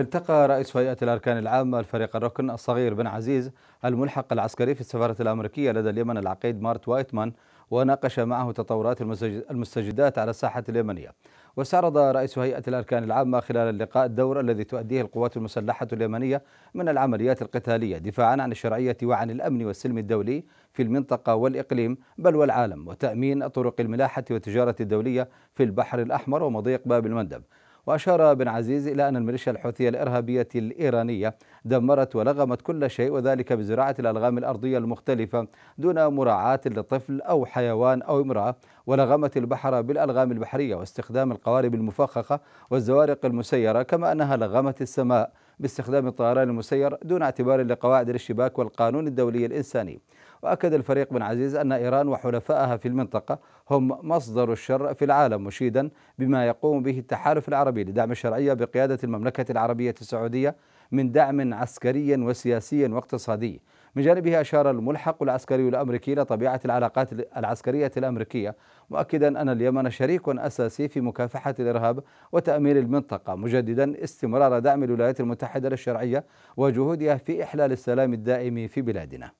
التقى رئيس هيئة الأركان العامة الفريق الركن الصغير بن عزيز الملحق العسكري في السفارة الأمريكية لدى اليمن العقيد مارت وايتمان وناقش معه تطورات المستجدات على الساحة اليمنية واستعرض رئيس هيئة الأركان العامة خلال اللقاء الدور الذي تؤديه القوات المسلحة اليمنية من العمليات القتالية دفاعا عن الشرعية وعن الأمن والسلم الدولي في المنطقة والإقليم بل والعالم وتأمين طرق الملاحة والتجارة الدولية في البحر الأحمر ومضيق باب المندب وأشار بن عزيز إلى أن الميليشيا الحوثية الإرهابية الإيرانية دمرت ولغمت كل شيء وذلك بزراعة الألغام الأرضية المختلفة دون مراعاة لطفل أو حيوان أو امرأة ولغمت البحر بالألغام البحرية واستخدام القوارب المفخخة والزوارق المسيرة كما أنها لغمت السماء باستخدام الطيران المسير دون اعتبار لقواعد الاشتباك والقانون الدولي الإنساني وأكد الفريق بن عزيز أن إيران وحلفائها في المنطقة هم مصدر الشر في العالم مشيدا بما يقوم به التحالف العربي لدعم الشرعية بقيادة المملكة العربية السعودية من دعم عسكري وسياسي واقتصادي من جانبه أشار الملحق العسكري الأمريكي إلى طبيعة العلاقات العسكرية الأمريكية مؤكدا أن اليمن شريك أساسي في مكافحة الإرهاب وتأمين المنطقة مجددا استمرار دعم الولايات المتحدة للشرعية وجهودها في إحلال السلام الدائم في بلادنا